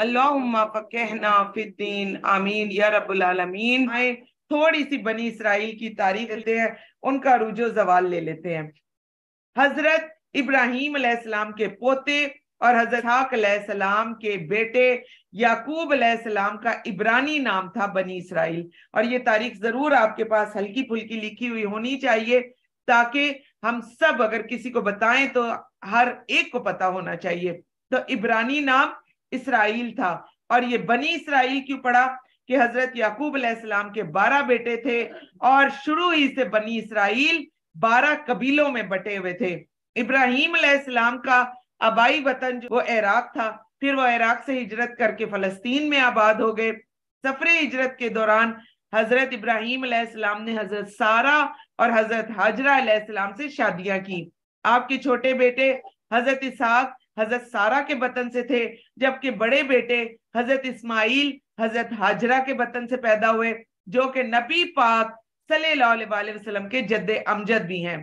अल्लाहना फिद्दीन आमीन या रबीन आए थोड़ी सी बनी इसराइल की तारीख लेते हैं उनका रुझो जवाल ले लेते हैं हजरत इब्राहिम अलैहिस्सलाम के पोते और हजरत अलैहिस्सलाम के बेटे याकूब अलैहिस्सलाम का इब्रानी नाम था बनी इसराइल और ये तारीख जरूर आपके पास हल्की फुल्की लिखी हुई होनी चाहिए ताकि हम सब अगर किसी को बताएं तो हर एक को पता होना चाहिए तो इब्रानी नाम इसराइल था और ये बनी इसराइल क्यों पड़ा कि हजरत याकूब अलैहिस्सलाम के बारह बेटे थे और शुरू ही से बनी इसराइल बारह कबीलों में बटे हुए थे इब्राहिम अलैहिस्सलाम का आबाई वतन जो वो इराक था फिर वो इराक से हिजरत करके फलस्तीन में आबाद हो गए सफरे हिजरत के दौरान हजरत इब्राहिम अलैहिस्सलाम ने हजरत सारा और हजरत हाजरा अलैहिस्सलाम से शादियां की आपके छोटे बेटे हजरत इसहाक हजरत सारा के बतन से थे जबकि बड़े बेटे हजरत इस्माइल हजरत हाजरा के बतन से पैदा हुए जो कि नबी पाक सल्लाम के जद्द अमजद भी हैं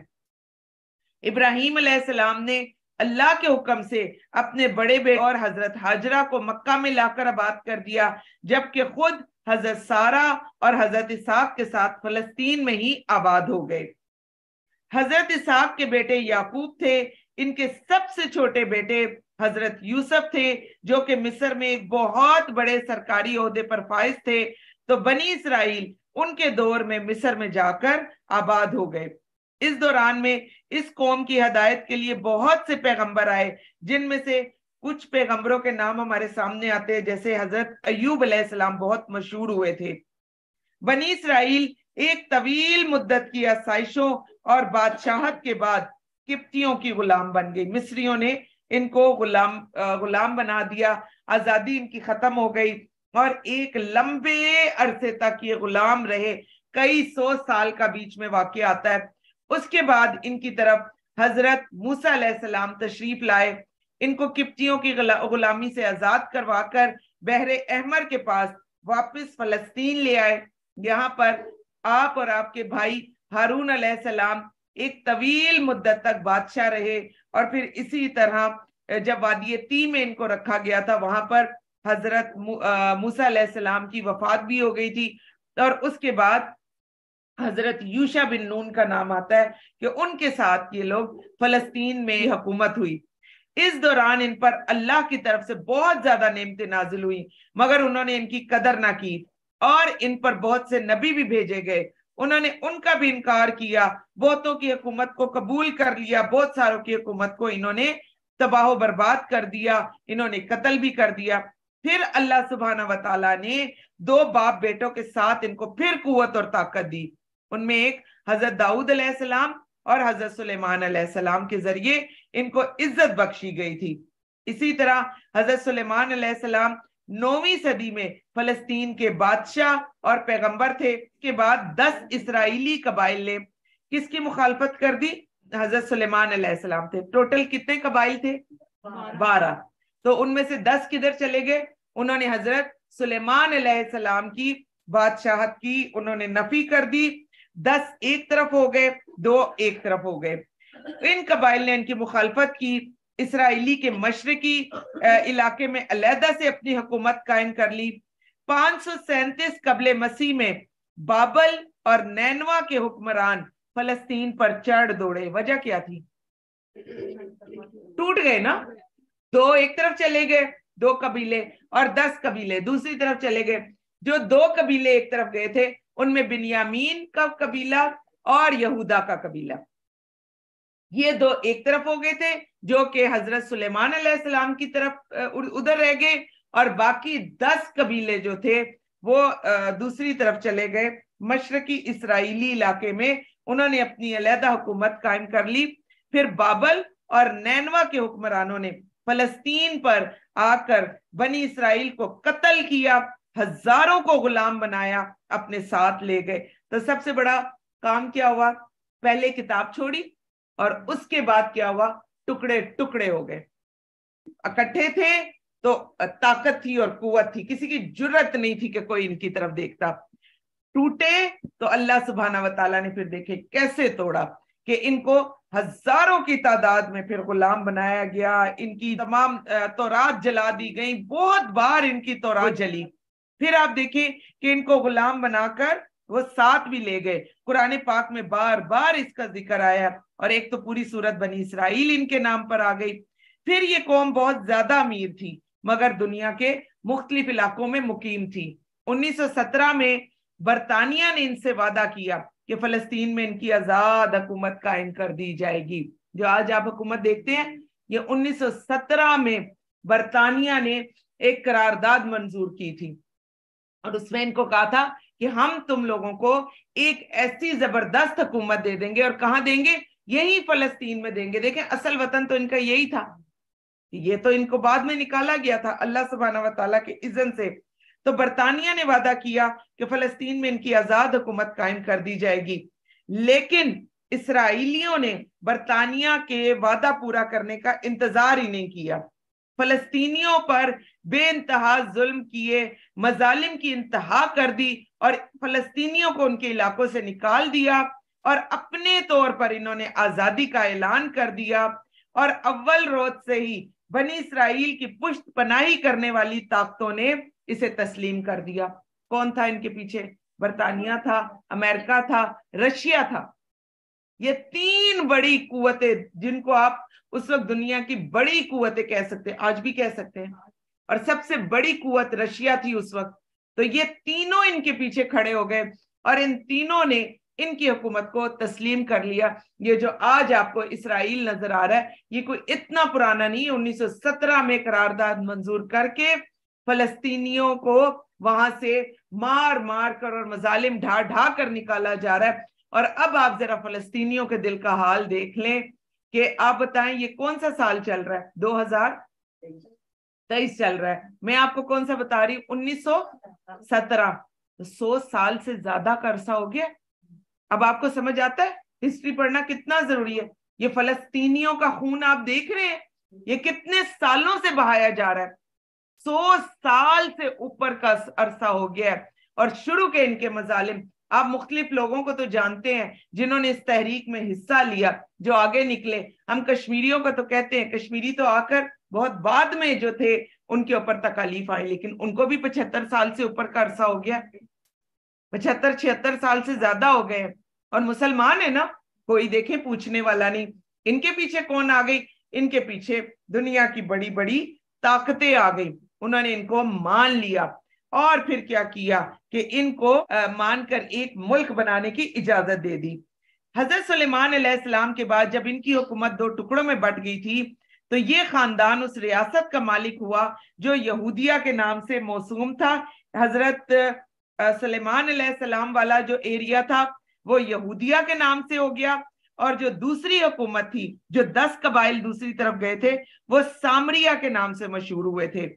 इब्राहिम सलाम ने अल्लाह के हुक्म से अपने बड़े बेटे और हजरत हाजरा को मक्का में लाकर आबाद कर दिया जबकि खुद हजरत सारा और हजरत इसहाक के साथ फलस्तीन में ही आबाद हो गए हजरत इसहाक के बेटे याकूब थे इनके सबसे छोटे बेटे हजरत यूसुफ थे जो कि मिस्र में एक बहुत बड़े सरकारी अहदे पर फाइज थे तो बनी इसराइल उनके दौर में मिस्र में जाकर आबाद हो गए इस दौरान में इस कौम की हदायत के लिए बहुत से पैगंबर आए जिनमें से कुछ पैगंबरों के नाम हमारे सामने आते हैं जैसे हजरत अयूब अलैहिस्सलाम बहुत मशहूर हुए थे बनी इसराइल एक तवील मुद्दत की आसाइशों और बादशाहत के बाद किप्तियों की गुलाम बन गई मिस्रियों ने इनको गुलाम गुलाम बना दिया आजादी इनकी खत्म हो गई और एक लंबे अरसे तक ये गुलाम रहे कई सौ साल का बीच में वाक्य आता है उसके बाद इनकी तरफ हजरत मूसा तशरीफ लाए इनको किप्तियों की गुलामी से आजाद करवा कर बहरे अहमर के पास वापस फलस्तीन ले आए यहाँ पर आप और आपके भाई हारून सलाम एक तवील मुद्दत तक बादशाह रहे और फिर इसी तरह जब वादी ती में इनको रखा गया था वहां पर हजरत मूसा सलाम की वफात भी हो गई थी और उसके बाद हजरत यूशा बिन नून का नाम आता है कि उनके साथ ये लोग फलस्तीन में हुकूमत हुई इस दौरान इन पर अल्लाह की तरफ से बहुत ज्यादा नियमते नाजिल हुई मगर उन्होंने इनकी कदर ना की और इन पर बहुत से नबी भी भेजे गए उन्होंने उनका भी इनकार किया बहुतों की हुकूमत को कबूल कर लिया बहुत सारों की हुकूमत को इन्होंने तबाह बर्बाद कर दिया इन्होंने कत्ल भी कर दिया फिर अल्लाह सुबहाना वाली ने दो बाप बेटों के साथ इनको फिर कुत और ताकत दी उनमें एक हजरत दाऊद अलैहिस्सलाम और हजरत सुलेमान अलैहिस्सलाम के जरिए इनको इज्जत बख्शी गई थी इसी तरह हजरत सुलेमान अलैहिस्सलाम नौवीं सदी में फलस्तीन के बादशाह और पैगंबर थे के बाद दस इसराइली कबाइल ने किसकी मुखालफत कर दी हजरत सलेमान सलेमान थे टोटल कितने कबाइल थे बारह तो उनमें से दस किधर चले गए उन्होंने हजरत सुलेमान सलेमान की बादशाहत की उन्होंने नफी कर दी दस एक तरफ हो गए दो एक तरफ हो गए इन कबाइल ने इनकी मुखालफत की इसराइली के मशरकी इलाके में अलहदा से अपनी हुकूमत कायम कर ली पांच सौ सैंतीस कबल मसीह में बाबल और नैनवा के हुक्मरान फलस्तीन पर चढ़ दौड़े वजह क्या थी टूट गए ना दो एक तरफ चले गए दो कबीले और दस कबीले दूसरी तरफ चले गए जो दो कबीले एक तरफ गए थे उनमें बिनियामीन का कबीला और यहूदा का कबीला ये दो एक तरफ हो गए थे जो कि हजरत सुलेमान सलेमान की तरफ उधर रह गए और बाकी दस कबीले जो थे वो दूसरी तरफ चले गए मशरकी इसराइली इलाके में उन्होंने अपनी अलहदा हुकूमत कायम कर ली फिर बाबल और नैनवा के हुक्मरानों ने फलस्तीन पर आकर बनी इसराइल को कत्ल किया हजारों को गुलाम बनाया अपने साथ ले गए तो सबसे बड़ा काम क्या हुआ पहले किताब छोड़ी और उसके बाद क्या हुआ टुकड़े टुकड़े हो गए इकट्ठे थे तो ताकत थी और कुत थी किसी की जरूरत नहीं थी कि कोई इनकी तरफ देखता टूटे तो अल्लाह सुबहाना वाली ने फिर देखे कैसे तोड़ा कि इनको हजारों की तादाद में फिर गुलाम बनाया गया इनकी तमाम तोरात जला दी गई बहुत बार इनकी तोरात जली फिर आप देखिए कि इनको गुलाम बनाकर वो साथ भी ले गए कुरान पाक में बार बार इसका जिक्र आया और एक तो पूरी सूरत बनी इसराइल इनके नाम पर आ गई फिर ये कौम बहुत ज्यादा अमीर थी मगर दुनिया के मुख्तलिफ इलाकों में मुकीम थी 1917 में बरतानिया ने इनसे वादा किया कि फलस्तीन में इनकी आज़ाद हुकूमत कायम कर दी जाएगी जो आज आप हुकूमत देखते हैं ये 1917 में बरतानिया ने एक करारदाद मंजूर की थी और उसमें इनको कहा था कि हम तुम लोगों को एक ऐसी जबरदस्त हुकूमत दे देंगे और कहाँ देंगे यही फलस्तीन में देंगे देखें असल वतन तो इनका यही था ये तो इनको बाद में निकाला गया था अल्लाह सुबहाना वाली के इजन से तो बरतानिया ने वादा किया कि फलस्तीन में इनकी आजाद हुकूमत कायम कर दी जाएगी लेकिन इसराइलियों ने बरतानिया के वादा पूरा करने का इंतजार ही नहीं किया फलस्तीनियों पर इंतहा जुल्म किए मजालिम की इंतहा कर दी और फलस्तीनियों को उनके इलाकों से निकाल दिया और अपने तौर पर इन्होंने आज़ादी का ऐलान कर दिया और अव्वल रोज से ही बनी इसराइल की पुष्ट पनाही करने वाली ताकतों ने इसे तस्लीम कर दिया कौन था इनके पीछे बर्तानिया था अमेरिका था रशिया था ये तीन बड़ी कुतें जिनको आप उस वक्त दुनिया की बड़ी कुवतें कह सकते हैं आज भी कह सकते हैं और सबसे बड़ी कुवत रशिया थी उस वक्त तो ये तीनों इनके पीछे खड़े हो गए और इन तीनों ने इनकी हुकूमत को तस्लीम कर लिया ये जो आज आपको इसराइल नजर आ रहा है ये कोई इतना पुराना नहीं उन्नीस सौ सत्रह में करारदाद मंजूर करके फलस्तीनियों को वहां से मार मार कर और मजालिम ढा ढा कर निकाला जा रहा है और अब आप जरा फलस्तीनियों के दिल का हाल देख लें कि आप बताएं ये कौन सा साल चल रहा है दो हजार तेईस चल रहा है मैं आपको कौन सा बता रही हूँ उन्नीस सौ सत्रह सौ साल से ज्यादा का अरसा हो गया अब आपको समझ आता है हिस्ट्री पढ़ना कितना जरूरी है ये फलस्तीनियों का खून आप देख रहे हैं ये कितने सालों से बहाया जा रहा है सौ साल से ऊपर का अरसा हो गया है और शुरू के इनके मजालिम आप मुख्तलिफ लोगों को तो जानते हैं जिन्होंने इस तहरीक में हिस्सा लिया जो आगे निकले हम कश्मीरियों का तो कहते हैं कश्मीरी तो आकर बहुत बाद में जो थे उनके ऊपर तकालीफ आई लेकिन उनको भी पचहत्तर साल से ऊपर का अरसा हो गया पचहत्तर छिहत्तर साल से ज्यादा हो गए और मुसलमान है ना कोई देखे पूछने वाला नहीं इनके पीछे कौन आ गई इनके पीछे दुनिया की बड़ी बड़ी ताकतें आ गई उन्होंने इनको मान लिया और फिर क्या किया कि इनको मानकर एक मुल्क बनाने की इजाजत दे दी हजरत सलेमान के बाद जब इनकी हुकूमत दो टुकड़ों में बट गई थी तो ये खानदान उस रियासत का मालिक हुआ जो यहूदिया के नाम से मौसूम था हजरत सलेमान सलाम वाला जो एरिया था वो यहूदिया के नाम से हो गया और जो दूसरी हुकूमत थी जो दस कबाइल दूसरी तरफ गए थे वो सामरिया के नाम से मशहूर हुए थे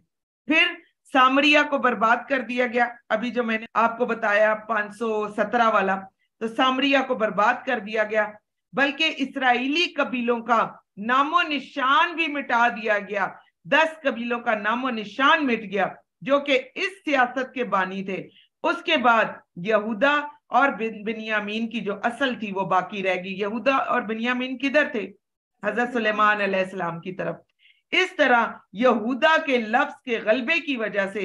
फिर सामरिया को बर्बाद कर दिया गया अभी जो मैंने आपको बताया 517 वाला तो सामरिया को बर्बाद कर दिया गया बल्कि इसराइली कबीलों का नामो निशान भी मिटा दिया गया दस कबीलों का नामो निशान मिट गया जो कि इस सियासत के बानी थे उसके बाद यहूदा और बिनियामीन की जो असल थी वो बाकी रह गई यहूदा और बिनियामीन किधर थे हजरत सुलेमान अलैहिस्सलाम की तरफ इस तरह यहूदा के लफ्ज के गलबे की वजह से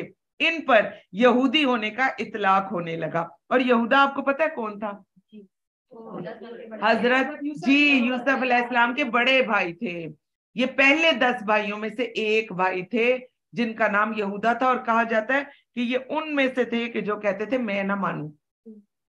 इन पर यहूदी होने का इतलाक होने लगा और यहूदा आपको पता है कौन था हजरत जी तो यूसुफ अलैहिस्सलाम के बड़े भाई थे ये पहले दस भाइयों में से एक भाई थे जिनका नाम यहूदा था और कहा जाता है कि ये उनमें से थे कि जो कहते थे मैं ना मानू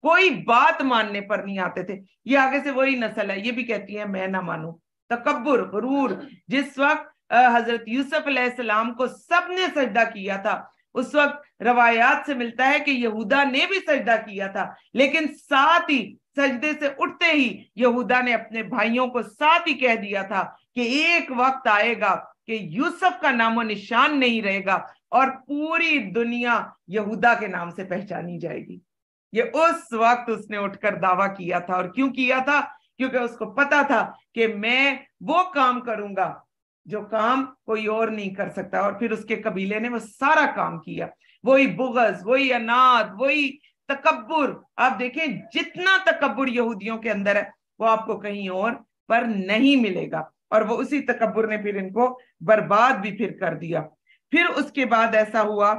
कोई बात मानने पर नहीं आते थे ये आगे से वही नस्ल है ये भी कहती है मैं ना मानू तकबर गुरूर जिस वक्त हजरत यूसुफ अलैहिस्सलाम को सबने सजदा किया था उस वक्त रवायात से मिलता है कि यहूदा ने भी सजदा किया था लेकिन साथ ही सजदे से उठते ही यहूदा ने अपने भाइयों को साथ ही कह दिया था कि एक वक्त आएगा कि यूसुफ का नामो निशान नहीं रहेगा और पूरी दुनिया यहूदा के नाम से पहचानी जाएगी ये उस वक्त उसने उठकर दावा किया था और क्यों किया था क्योंकि उसको पता था कि मैं वो काम करूंगा जो काम कोई और नहीं कर सकता और फिर उसके कबीले ने वो सारा काम किया वही बुगज वही अनाद वही तकबर आप देखें जितना तकबर यहूदियों के अंदर है वो आपको कहीं और पर नहीं मिलेगा और वो उसी तकबर ने फिर इनको बर्बाद भी फिर कर दिया फिर उसके बाद ऐसा हुआ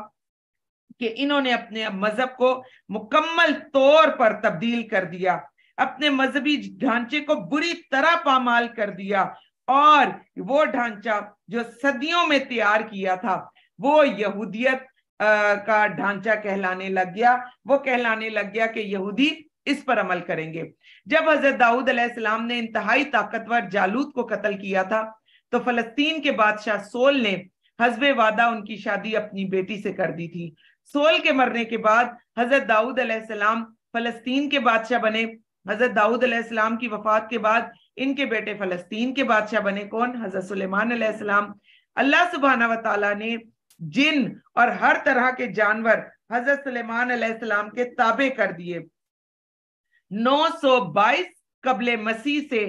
कि इन्होंने अपने मजहब को मुकम्मल तौर पर तब्दील कर दिया अपने मजहबी ढांचे को बुरी तरह पामाल कर दिया और वो ढांचा जो सदियों में तैयार किया था वो यहूदियत का ढांचा कहलाने लग गया वो कहलाने लग गया कि यहूदी इस पर अमल करेंगे जब हजरत दाऊद अलैहिस्सलाम ने इंतहाई ताकतवर जालूद को कत्ल किया था तो फलस्तीन के बादशाह सोल ने हजब वादा उनकी शादी अपनी बेटी से कर दी थी सोल के मरने के बाद हजरत दाऊद अलैहिस्सलाम फलस्तीन के बादशाह बने हजरत दाऊद अलैहिस्सलाम की वफात के बाद इनके बेटे फलस्तीन के बादशाह बने कौन हजरत सुलेमान अलैहिस्सलाम अल्लाह सुबहाना वाली ने जिन और हर तरह के जानवर हजरत सुलेमान अलैहिस्सलाम के ताबे कर दिए 922 कबल मसीह से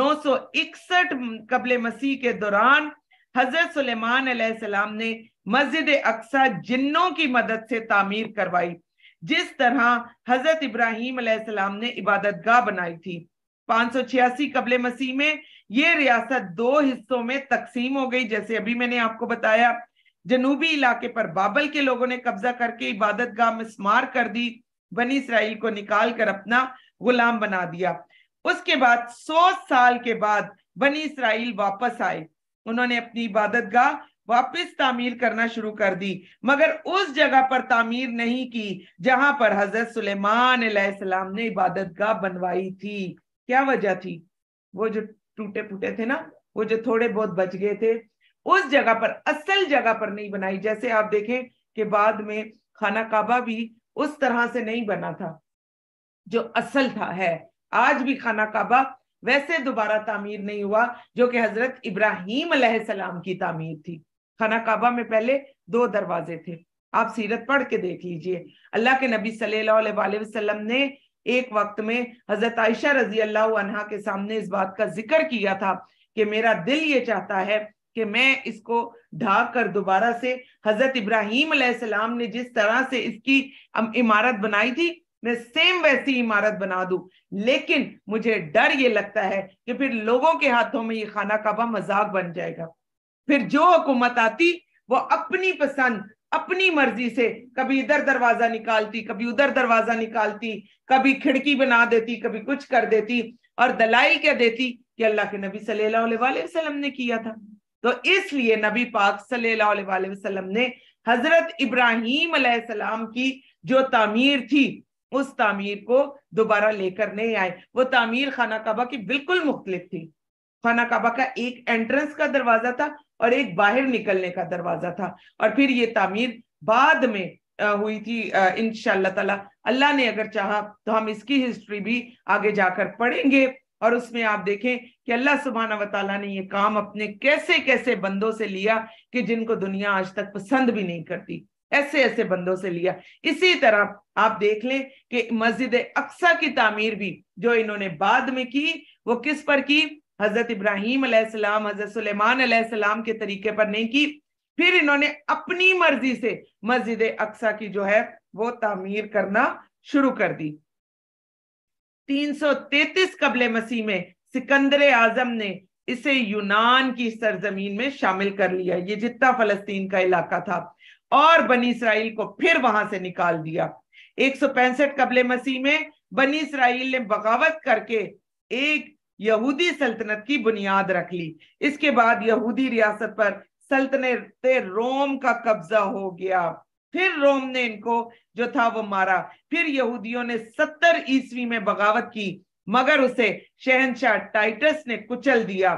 961 कबल मसीह के दौरान हजरत सुलेमान सलाम ने मस्जिद अक्सा जिन्नों की मदद से तामीर करवाई जिस तरह हजरत इब्राहिम सलाम ने गाह बनाई थी पांच सौ छियासी कबल मसीह में ये रियासत दो हिस्सों में तकसीम हो गई जैसे अभी मैंने आपको बताया जनूबी इलाके पर बाबल के लोगों ने कब्जा करके इबादत गाह मिसमार कर दी बनी इसराइल को निकाल कर अपना गुलाम बना दिया उसके बाद सौ साल के बाद बनी इसराइल वापस आए उन्होंने अपनी इबादत गाह वापिस तामीर करना शुरू कर दी मगर उस जगह पर तामीर नहीं की जहां पर हजरत सुलेमान सलाम ने इबादत गाह बनवाई थी क्या वजह थी वो जो टूटे फूटे थे ना वो जो थोड़े बहुत बच गए थे उस जगह पर असल जगह पर नहीं बनाई जैसे आप देखें कि बाद में खाना काबा भी उस तरह से नहीं बना था जो असल था है आज भी खाना काबा वैसे दोबारा तामीर नहीं हुआ जो कि हजरत इब्राहिम सलाम की तामीर थी खाना काबा में पहले दो दरवाजे थे आप सीरत पढ़ के देख लीजिए अल्लाह के नबी सल्लाम ने एक वक्त में हजरत आयशा रजी अल्लाह के सामने इस बात का जिक्र किया था कि मेरा दिल ये चाहता है कि मैं इसको ढाक कर दोबारा से हजरत इब्राहिम सलाम ने जिस तरह से इसकी इमारत बनाई थी मैं सेम वैसी इमारत बना दू लेकिन मुझे डर ये लगता है कि फिर लोगों के हाथों में ये खाना काबा मजाक बन जाएगा फिर जो हुकूमत आती वो अपनी पसंद अपनी मर्जी से कभी इधर दरवाजा निकालती कभी उधर दरवाजा निकालती कभी खिड़की बना देती कभी कुछ कर देती और दलाई क्या देती कि अल्लाह के नबी सल्लल्लाहु अलैहि वसल्लम ने किया था तो इसलिए नबी पाक सल्लल्लाहु अलैहि वसल्लम ने हजरत इब्राहिम सलाम की जो तामीर थी उस तामीर को दोबारा लेकर नहीं आए वो तामीर खाना काबा की बिल्कुल मुख्तलिफ थी खाना काबा का एक एंट्रेंस का दरवाजा था और एक बाहर निकलने का दरवाजा था और फिर ये तामीर बाद में हुई थी इन ताला अल्लाह ने अगर चाहा तो हम इसकी हिस्ट्री भी आगे जाकर पढ़ेंगे और उसमें आप देखें कि अल्लाह सुबहाना वाली ने ये काम अपने कैसे कैसे बंदों से लिया कि जिनको दुनिया आज तक पसंद भी नहीं करती ऐसे ऐसे बंदों से लिया इसी तरह आप देख लें कि मस्जिद अक्सा की तामीर भी जो इन्होंने बाद में की वो किस पर की हजरत इब्राहिम अलैहिस्सलाम हजरत सुलेमान अलैहिस्सलाम के तरीके पर नहीं की फिर इन्होंने अपनी मर्जी से मस्जिद अक्सा की जो है वो तामीर करना शुरू कर दी 333 कबल मसीह में सिकंदर आजम ने इसे यूनान की सरजमीन में शामिल कर लिया ये जितना फलस्तीन का इलाका था और बनी इसराइल को फिर वहां से निकाल दिया एक सौ पैंसठ कबल मसीह में बनी इसराइल ने बगावत करके एक यहूदी सल्तनत की बुनियाद रख ली इसके बाद यहूदी रियासत पर सल्तनत रोम का कब्जा हो गया फिर रोम ने इनको जो था वो मारा फिर यहूदियों ने सत्तर ईस्वी में बगावत की मगर उसे शहनशाह टाइटस ने कुचल दिया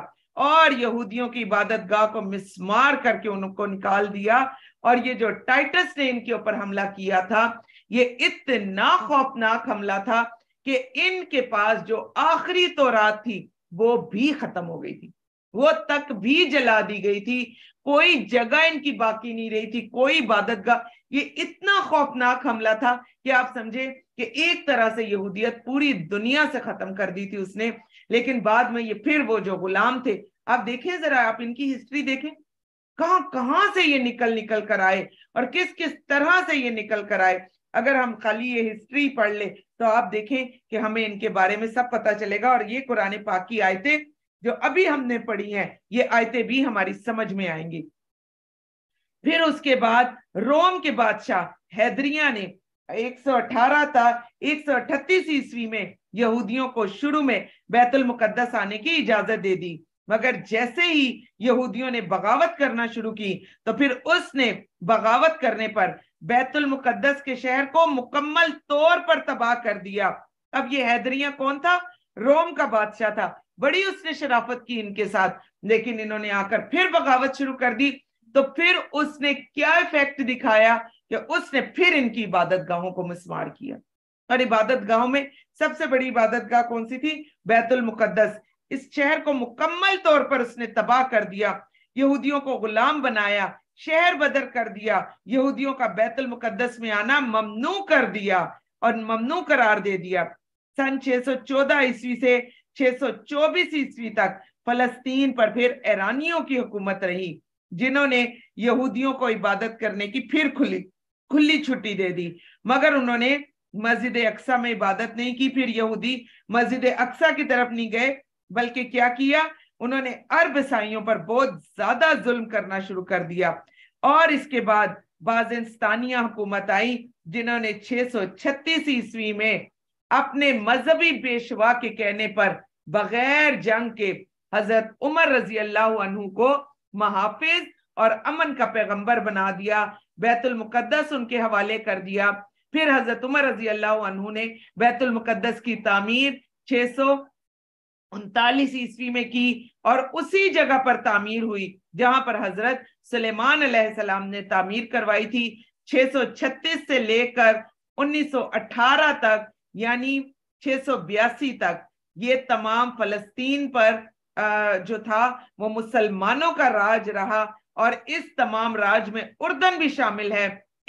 और यहूदियों की इबादत गाह को मिसमार करके उनको निकाल दिया और ये जो टाइटस ने इनके ऊपर हमला किया था ये इतना खौफनाक हमला था कि इनके पास जो आखिरी तो रात थी वो भी खत्म हो गई थी वो तक भी जला दी गई थी कोई जगह इनकी बाकी नहीं रही थी कोई इबादत का ये इतना खौफनाक हमला था कि आप समझे कि एक तरह से यहूदियत पूरी दुनिया से खत्म कर दी थी उसने लेकिन बाद में ये फिर वो जो गुलाम थे आप देखें जरा आप इनकी हिस्ट्री देखें कहां कहां से ये निकल निकल कर आए और किस किस तरह से ये निकल कर आए अगर हम खाली ये हिस्ट्री पढ़ ले तो आप देखें कि हमें इनके बारे में सब पता चलेगा और ये कुरान पाक की आयतें जो अभी हमने पढ़ी हैं ये आयतें भी हमारी समझ में आएंगी फिर उसके बाद रोम के बादशाह हैदरिया ने 118 था 138 ईस्वी में यहूदियों को शुरू में बैतुल मुकद्दस आने की इजाजत दे दी मगर जैसे ही यहूदियों ने बगावत करना शुरू की तो फिर उसने बगावत करने पर बैतुल मुकद्दस के शहर को मुकम्मल तौर पर तबाह कर दिया अब ये हैदरिया कौन था रोम का बादशाह था बड़ी उसने शराफत की इनके साथ लेकिन इन्होंने आकर फिर बगावत शुरू कर दी तो फिर उसने क्या इफेक्ट दिखाया कि उसने फिर इनकी इबादत गाहों को मिसमार किया और इबादत गाहों में सबसे बड़ी इबादत गाह कौन सी थी बैतुल मुकद्दस इस शहर को मुकम्मल तौर पर उसने तबाह कर दिया यहूदियों को गुलाम बनाया शहर बदर कर दिया यहूदियों का बैतुल मुकद्दस में आना ममनू कर दिया और ममनू करार दे दिया सन 614 ईस्वी से 624 ईस्वी तक फलस्तीन पर फिर ईरानियों की हुकूमत रही जिन्होंने यहूदियों को इबादत करने की फिर खुली खुली छुट्टी दे दी मगर उन्होंने मस्जिद अक्सा में इबादत नहीं की फिर यहूदी मस्जिद अक्सा की तरफ नहीं गए बल्कि क्या किया उन्होंने अरब ईसाइयों पर बहुत ज्यादा जुल्म करना शुरू कर दिया और इसके बाद बाजिस्तानिया हुकूमत आई जिन्होंने 636 ईस्वी में अपने मजहबी पेशवा के कहने पर बगैर जंग के हजरत उमर रजी अल्लाह को महाफिज और अमन का पैगंबर बना दिया बैतुल मुकद्दस उनके हवाले कर दिया फिर हजरत उमर रजी अल्लाह ने बैतुल मुकद्दस की तामीर 600 उनतालीस ईस्वी में की और उसी जगह पर तामीर हुई जहां पर हजरत सलेमान सलाम ने तामीर करवाई थी 636 से लेकर 1918 तक यानी छह तक ये तमाम फलस्तीन पर जो था वो मुसलमानों का राज रहा और इस तमाम राज में उर्दन भी शामिल है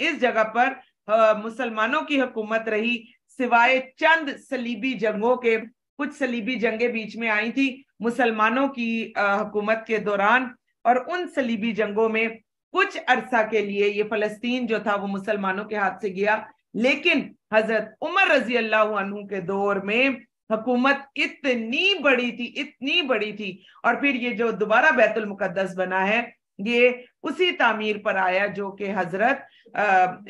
इस जगह पर मुसलमानों की हुकूमत रही सिवाय चंद सलीबी जंगों के कुछ सलीबी जंगें बीच में आई थी मुसलमानों की हुकूमत के दौरान और उन सलीबी जंगों में कुछ अरसा के लिए ये फलस्तीन जो था वो मुसलमानों के हाथ से गया लेकिन हजरत उमर रजी अल्लाह के दौर में हुकूमत इतनी बड़ी थी इतनी बड़ी थी और फिर ये जो दोबारा बैतुल मुकद्दस बना है ये उसी तामीर पर आया जो कि हजरत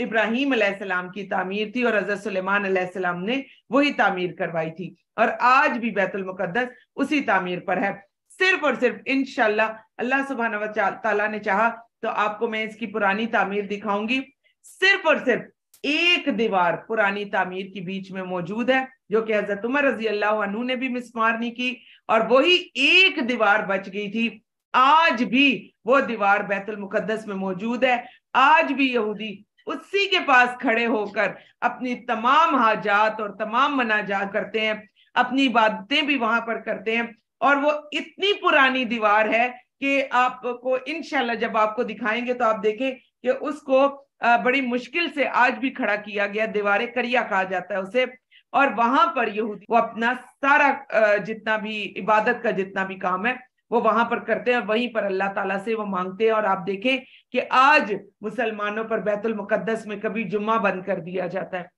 इब्राहिम अलैहिस्सलाम की तामीर थी और हजरत सुलेमान अलैहिस्सलाम ने वही तामीर करवाई थी और आज भी बैतुलमक़दस उसी तामीर पर है सिर्फ और सिर्फ इन अल्लाह सुबहान ने चाहा तो आपको मैं इसकी पुरानी तामीर दिखाऊंगी सिर्फ और सिर्फ एक दीवार पुरानी तामीर के बीच में मौजूद है जो कि हजरत उमर रजी अल्लाह ने भी मिसमार नहीं की और वही एक दीवार बच गई थी आज भी वो दीवार बैतुल मुकद्दस में मौजूद है आज भी यहूदी उसी के पास खड़े होकर अपनी तमाम हाजात और तमाम मनाजा करते हैं अपनी इबादतें भी वहां पर करते हैं और वो इतनी पुरानी दीवार है कि आपको इनशाला जब आपको दिखाएंगे तो आप देखें कि उसको बड़ी मुश्किल से आज भी खड़ा किया गया दीवारे करिया कहा जाता है उसे और वहां पर यहूदी वो अपना सारा जितना भी इबादत का जितना भी काम है वो वहां पर करते हैं वहीं पर अल्लाह ताला से वो मांगते हैं और आप देखें कि आज मुसलमानों पर बैतुल मुकद्दस में कभी जुम्मा बंद कर दिया जाता है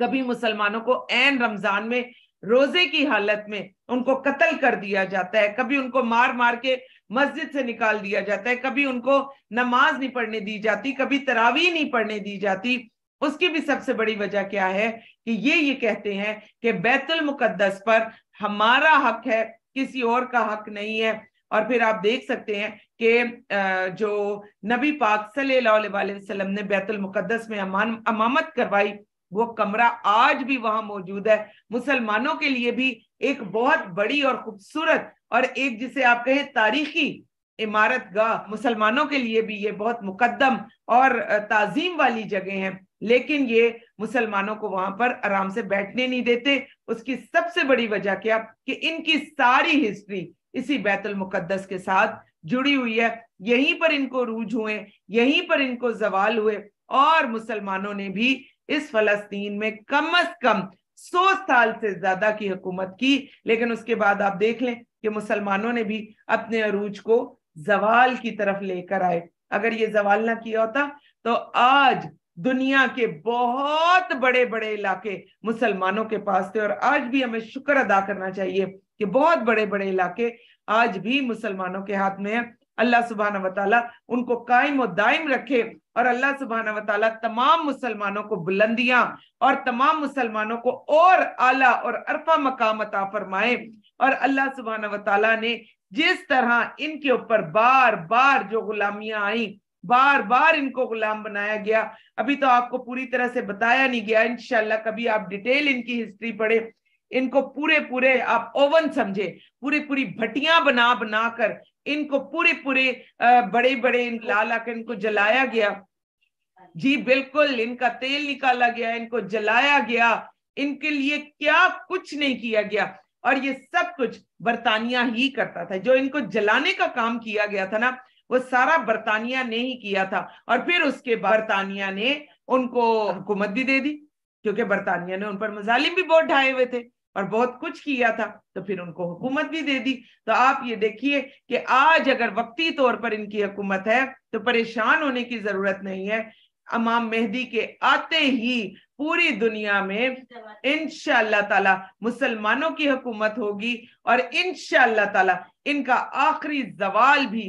कभी मुसलमानों को एन रमजान में रोजे की हालत में उनको कत्ल कर दिया जाता है कभी उनको मार मार के मस्जिद से निकाल दिया जाता है कभी उनको नमाज नहीं पढ़ने दी जाती कभी तरावी नहीं पढ़ने दी जाती उसकी भी सबसे बड़ी वजह क्या है कि ये ये कहते हैं कि बैतुल मुकद्दस पर हमारा हक है किसी और का हक नहीं है और फिर आप देख सकते हैं कि जो नबी पाक सल्लाम ने बैतुल मुकद्दस में अमामत करवाई वो कमरा आज भी वहां मौजूद है मुसलमानों के लिए भी एक बहुत बड़ी और खूबसूरत और एक जिसे आप कहें तारीखी इमारत गाह मुसलमानों के लिए भी ये बहुत मुकदम और ताजीम वाली जगह है लेकिन ये मुसलमानों को वहां पर आराम से बैठने नहीं देते उसकी सबसे बड़ी वजह क्या कि इनकी सारी हिस्ट्री इसी बैतुल मुकद्दस के साथ जुड़ी हुई है यहीं पर इनको रूज हुए यहीं पर इनको जवाल हुए और मुसलमानों ने भी इस फलस्तीन में कम अज कम सौ साल से ज्यादा की हुकूमत की लेकिन उसके बाद आप देख लें कि मुसलमानों ने भी अपने अरूज को जवाल की तरफ लेकर आए अगर ये जवाल ना किया होता तो आज दुनिया के बहुत बड़े बड़े इलाके मुसलमानों के पास थे और आज भी हमें शुक्र अदा करना चाहिए कि बहुत बड़े बड़े इलाके आज भी मुसलमानों के हाथ में है अल्लाह सुबहान वाली उनको कायम और दायम रखे और अल्लाह सुबहान वाली तमाम मुसलमानों को बुलंदियां और तमाम मुसलमानों को और आला और अरफा मकाम अता फरमाए और अल्लाह सुबहान वाली ने जिस तरह इनके ऊपर बार बार जो गुलामियां आई बार बार इनको गुलाम बनाया गया अभी तो आपको पूरी तरह से बताया नहीं गया इनशाला कभी आप डिटेल इनकी हिस्ट्री पढ़े इनको पूरे पूरे आप ओवन समझे पूरी पूरी भट्टियां बना बना कर इनको पूरे पूरे बड़े बड़े इन ला ला कर इनको जलाया गया जी बिल्कुल इनका तेल निकाला गया इनको जलाया गया इनके लिए क्या कुछ नहीं किया गया और ये सब कुछ बर्तानिया ही करता था जो इनको जलाने का काम किया गया था ना वो सारा बर्तानिया ने ही किया था और फिर उसके बाद बर्तानिया ने उनको हुकूमत भी दे दी क्योंकि बर्तानिया ने उन पर मजालिम भी बहुत ढाए हुए थे और बहुत कुछ किया था तो फिर उनको हुकूमत भी दे दी तो आप ये देखिए कि आज अगर वक्ती तौर पर इनकी हुकूमत है तो परेशान होने की जरूरत नहीं है अमाम मेहदी के आते ही पूरी दुनिया में इनशाला ताला मुसलमानों की हुकूमत होगी और इनशाला ताला इनका आखिरी जवाल भी